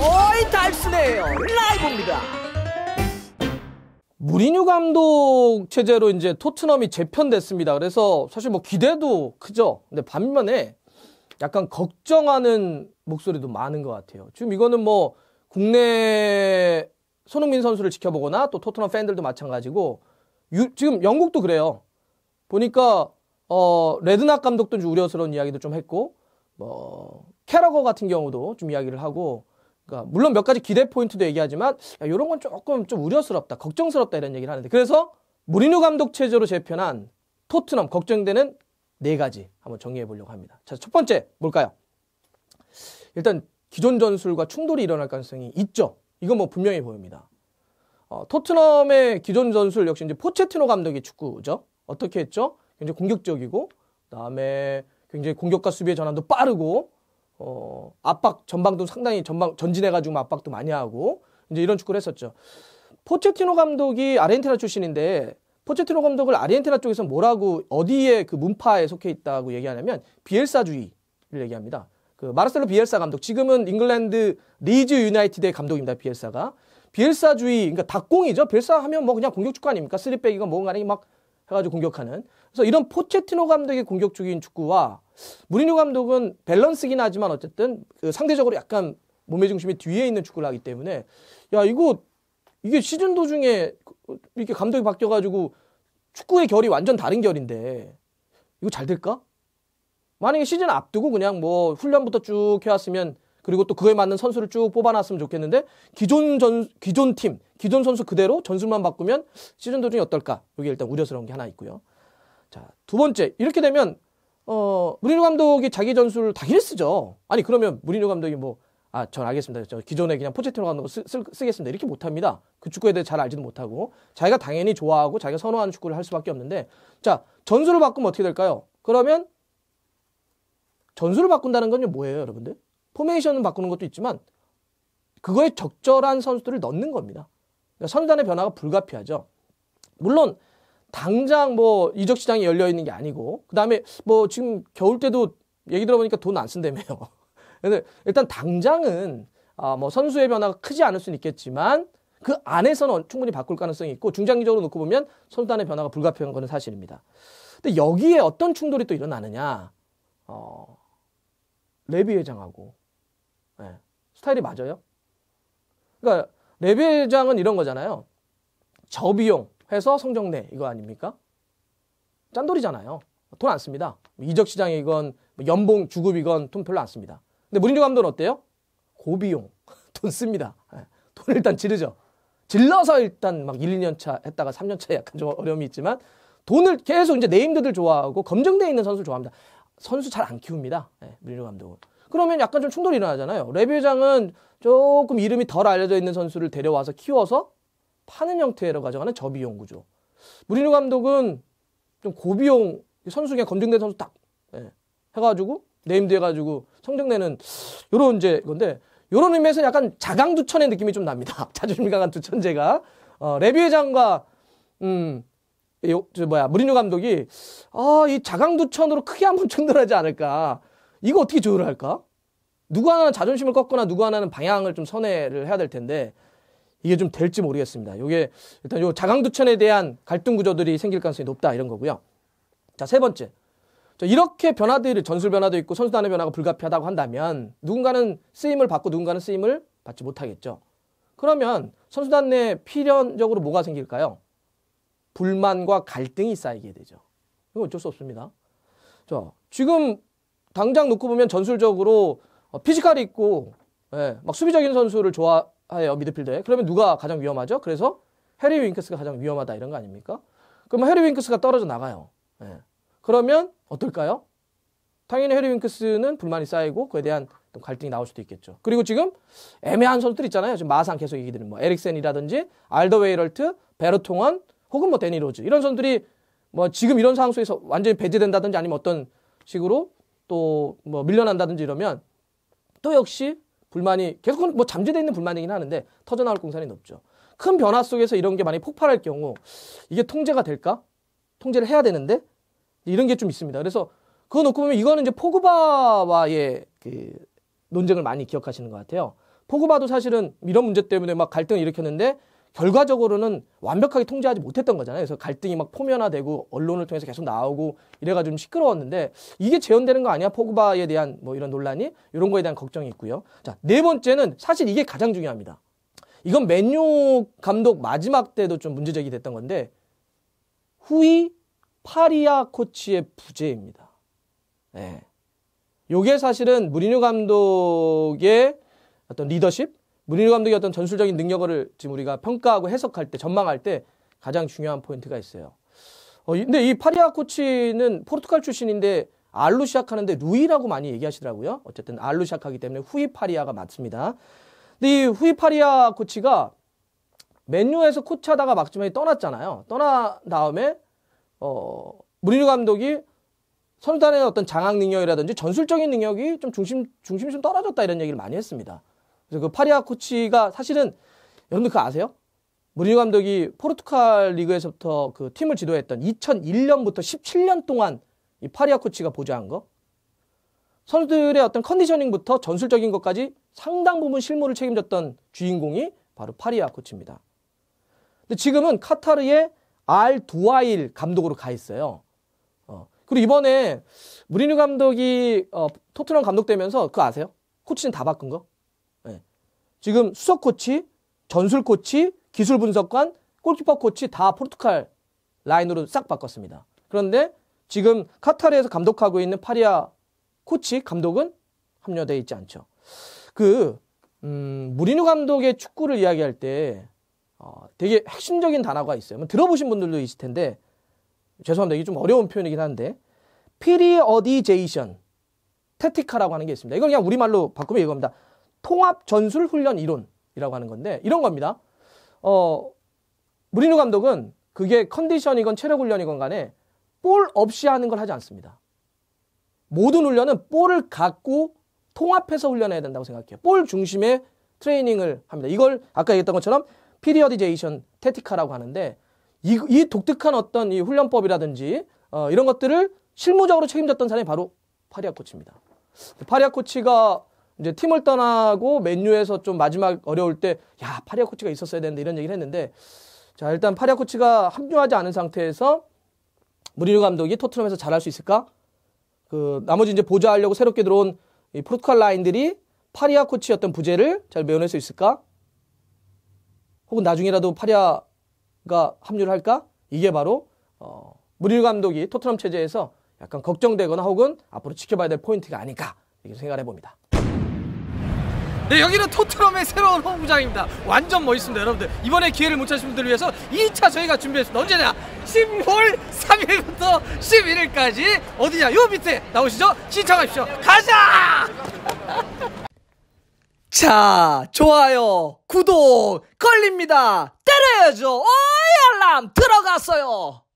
어이 달스네요 라이브입니다. 무리뉴 감독 체제로 이제 토트넘이 재편됐습니다. 그래서 사실 뭐 기대도 크죠. 근데 반면에 약간 걱정하는 목소리도 많은 것 같아요. 지금 이거는 뭐 국내 손흥민 선수를 지켜보거나 또 토트넘 팬들도 마찬가지고 유, 지금 영국도 그래요. 보니까 어, 레드낙 감독도 좀 우려스러운 이야기도 좀 했고 뭐 캐러거 같은 경우도 좀 이야기를 하고 그러니까 물론 몇 가지 기대 포인트도 얘기하지만 야, 이런 건 조금 좀 우려스럽다, 걱정스럽다 이런 얘기를 하는데 그래서 무리뉴 감독 체제로 재편한 토트넘 걱정되는 네 가지 한번 정리해 보려고 합니다. 자, 첫 번째 뭘까요? 일단 기존 전술과 충돌이 일어날 가능성이 있죠. 이건 뭐 분명히 보입니다. 어, 토트넘의 기존 전술 역시 이제 포체티노 감독의 축구죠. 어떻게 했죠? 굉장히 공격적이고 그다음에 굉장히 공격과 수비의 전환도 빠르고 어, 압박 전방도 상당히 전방 전진해가지고 압박도 많이 하고 이제 이런 축구를 했었죠. 포체티노 감독이 아르헨티나 출신인데 포체티노 감독을 아르헨티나 쪽에서 뭐라고 어디에 그 문파에 속해 있다고 얘기하냐면 비엘사주의를 얘기합니다. 그 마르셀로 비엘사 감독 지금은 잉글랜드 리즈 유나이티드의 감독입니다. 비엘사가 비엘사주의 그러니까 닭공이죠. 비엘사 하면 뭐 그냥 공격 축구 아닙니까? 스리백이가 뭔가 하니 막 해가지고 공격하는. 그래서 이런 포체티노 감독의 공격적인 축구와 무리뉴 감독은 밸런스긴 하지만 어쨌든 그 상대적으로 약간 몸의 중심이 뒤에 있는 축구를 하기 때문에 야 이거 이게 시즌 도중에 이렇게 감독이 바뀌어가지고 축구의 결이 완전 다른 결인데 이거 잘 될까? 만약에 시즌 앞두고 그냥 뭐 훈련부터 쭉 해왔으면 그리고 또 그에 맞는 선수를 쭉 뽑아놨으면 좋겠는데 기존 전 기존 팀 기존 선수 그대로 전술만 바꾸면 시즌 도중에 어떨까? 여기 일단 우려스러운 게 하나 있고요. 자 두 번째 이렇게 되면 어 무리뉴 감독이 자기 전술을 당연히 쓰죠. 아니 그러면 무리뉴 감독이 뭐 아, 전 알겠습니다. 저 기존에 그냥 포체티노 감독 쓰, 쓰, 쓰겠습니다. 이렇게 못합니다. 그 축구에 대해 잘 알지도 못하고 자기가 당연히 좋아하고 자기가 선호하는 축구를 할 수밖에 없는데 자 전술을 바꾸면 어떻게 될까요? 그러면 전술을 바꾼다는 건 뭐예요, 여러분들? 포메이션을 바꾸는 것도 있지만 그거에 적절한 선수들을 넣는 겁니다. 그러니까 선단의 변화가 불가피하죠. 물론 당장 뭐 이적 시장이 열려 있는 게 아니고 그다음에 뭐 지금 겨울 때도 얘기 들어보니까 돈 안 쓴다며요. 근데 일단 당장은 아뭐 선수의 변화가 크지 않을 수는 있겠지만 그 안에서는 충분히 바꿀 가능성이 있고 중장기적으로 놓고 보면 선수단의 변화가 불가피한 것은 사실입니다. 근데 여기에 어떤 충돌이 또 일어나느냐? 어, 레비 회장하고 스타일이 맞아요? 그러니까 레벨장은 이런 거잖아요. 저비용 해서 성적 내 이거 아닙니까? 짠돌이잖아요. 돈 안 씁니다. 뭐 이적 시장이건 뭐 연봉 주급이건 돈 별로 안 씁니다. 근데 무린조 감독은 어때요? 고비용 돈 씁니다. 예. 돈 일단 지르죠. 질러서 일단 막 1, 2년 차 했다가 3년 차에 약간 좀 어려움이 있지만 돈을 계속 이제 네임드들 좋아하고 검증돼 있는 선수를 좋아합니다. 선수 잘 안 키웁니다. 예, 밀리노 감독은. 그러면 약간 좀 충돌이 일어나잖아요. 레비장은 조금 이름이 덜 알려져 있는 선수를 데려와서 키워서 파는 형태로 가져가는 저비용 구조. 무리뉴 감독은 좀 고비용 선수 중에 검증된 선수 딱 예, 해가지고 네임드 해가지고 성적 내는 요런 이제 건데 요런 의미에서 약간 자강두천의 느낌이 좀 납니다. 자존심 강한 두천제가 어, 레비 회장과 음, 요, 저 뭐야 무리뉴 감독이 아 이 자강두천으로 크게 한번 충돌하지 않을까 이거 어떻게 조율할까? 누구 하나는 자존심을 꺾거나 누구 하나는 방향을 좀 선회를 해야 될 텐데 이게 좀 될지 모르겠습니다. 이게 일단 요 자강두천에 대한 갈등 구조들이 생길 가능성이 높다 이런 거고요. 자 세 번째 자, 이렇게 변화들이 전술 변화도 있고 선수단의 변화가 불가피하다고 한다면 누군가는 쓰임을 받고 누군가는 쓰임을 받지 못하겠죠. 그러면 선수단 내 필연적으로 뭐가 생길까요? 불만과 갈등이 쌓이게 되죠. 이거 어쩔 수 없습니다. 자, 지금 당장 놓고 보면 전술적으로 어, 피지컬이 있고 예, 막 수비적인 선수를 좋아해요 미드필더에. 그러면 누가 가장 위험하죠? 그래서 해리 윙크스가 가장 위험하다 이런 거 아닙니까? 그러면 해리 윙크스가 떨어져 나가요. 예. 그러면 어떨까요? 당연히 해리 윙크스는 불만이 쌓이고 그에 대한 갈등이 나올 수도 있겠죠. 그리고 지금 애매한 선수들 있잖아요. 지금 마상 계속 얘기 드는뭐 에릭센이라든지 알더웨이럴트, 베르통원, 혹은 뭐 데니로즈 이런 선들이 뭐 지금 이런 상황 속에서 완전히 배제된다든지 아니면 어떤 식으로 또 뭐 밀려난다든지 이러면 또 역시 불만이 계속 뭐 잠재되어 있는 불만이긴 하는데 터져나올 공산이 높죠. 큰 변화 속에서 이런 게 많이 폭발할 경우 이게 통제가 될까? 통제를 해야 되는데 이런 게 좀 있습니다. 그래서 그거 놓고 보면 이거는 이제 포그바와의 그 논쟁을 많이 기억하시는 것 같아요. 포그바도 사실은 이런 문제 때문에 막 갈등을 일으켰는데 결과적으로는 완벽하게 통제하지 못했던 거잖아요. 그래서 갈등이 막 포면화되고 언론을 통해서 계속 나오고 이래가지고 좀 시끄러웠는데 이게 재현되는 거 아니야? 포그바에 대한 뭐 이런 논란이 이런 거에 대한 걱정이 있고요. 자, 네 번째는 사실 이게 가장 중요합니다. 이건 맨유 감독 마지막 때도 좀 문제 제기됐던 건데 후이 파리아 코치의 부재입니다. 예. 네. 요게 사실은 무리뉴 감독의 어떤 리더십 무리뉴 감독의 어떤 전술적인 능력을 지금 우리가 평가하고 해석할 때 전망할 때 가장 중요한 포인트가 있어요. 어, 근데 이 파리아 코치는 포르투갈 출신인데 알로 시작하는데 루이라고 많이 얘기하시더라고요. 어쨌든 알로 시작하기 때문에 후이 파리아가 맞습니다. 근데 이 후이 파리아 코치가 맨유에서 코치하다가 막중에 떠났잖아요. 떠난 다음에 어, 무리뉴 감독이 선수단의 어떤 장악 능력이라든지 전술적인 능력이 좀 중심 중심이 좀 떨어졌다 이런 얘기를 많이 했습니다. 그래서 그 파리아 코치가 사실은 여러분들 그거 아세요? 무리뉴 감독이 포르투갈 리그에서부터 그 팀을 지도했던 2001년부터 17년 동안 이 파리아 코치가 보좌한 거 선수들의 어떤 컨디셔닝부터 전술적인 것까지 상당 부분 실무를 책임졌던 주인공이 바로 파리아 코치입니다. 근데 지금은 카타르의 알 두아일 감독으로 가 있어요. 어. 그리고 이번에 무리뉴 감독이 어, 토트넘 감독 되면서 그거 아세요? 코치는 다 바꾼 거? 지금 수석 코치, 전술 코치, 기술 분석관, 골키퍼 코치 다 포르투갈 라인으로 싹 바꿨습니다. 그런데 지금 카타르에서 감독하고 있는 파리아 코치 감독은 합류되어 있지 않죠. 그 음, 무리뉴 감독의 축구를 이야기할 때 어, 되게 핵심적인 단어가 있어요. 들어보신 분들도 있을 텐데 죄송합니다. 이게 좀 어려운 표현이긴 한데 피리어디제이션 테티카라고 하는 게 있습니다. 이건 그냥 우리말로 바꾸면 이겁니다. 통합 전술 훈련 이론이라고 하는 건데 이런 겁니다. 어, 무리누 감독은 그게 컨디션이건 체력 훈련이건 간에 볼 없이 하는 걸 하지 않습니다. 모든 훈련은 볼을 갖고 통합해서 훈련해야 된다고 생각해요. 볼 중심의 트레이닝을 합니다. 이걸 아까 얘기했던 것처럼 피리어디제이션 테티카라고 하는데 이, 이 독특한 어떤 이 훈련법이라든지 어, 이런 것들을 실무적으로 책임졌던 사람이 바로 파리아 코치입니다. 파리아 코치가 이제 팀을 떠나고 맨유에서 좀 마지막 어려울 때 야 파리아 코치가 있었어야 되는데 이런 얘기를 했는데 자 일단 파리아 코치가 합류하지 않은 상태에서 무리뉴 감독이 토트넘에서 잘할 수 있을까? 그 나머지 이제 보좌하려고 새롭게 들어온 이포르투칼 라인들이 파리아 코치였던 부재를 잘 메워낼 수 있을까? 혹은 나중에라도 파리아가 합류를 할까? 이게 바로 어, 무리뉴 감독이 토트넘 체제에서 약간 걱정되거나 혹은 앞으로 지켜봐야 될 포인트가 아닐까 이렇게 생각을 해봅니다. 네 여기는 토트넘의 새로운 홈구장입니다 완전 멋있습니다 여러분들 이번에 기회를 못 찾으신 분들을 위해서 2차 저희가 준비했습니다 언제냐 10월 3일부터 11일까지 어디냐 요 밑에 나오시죠 신청하십시오 가자 자 좋아요 구독 걸립니다 때려야죠 오이 알람 들어갔어요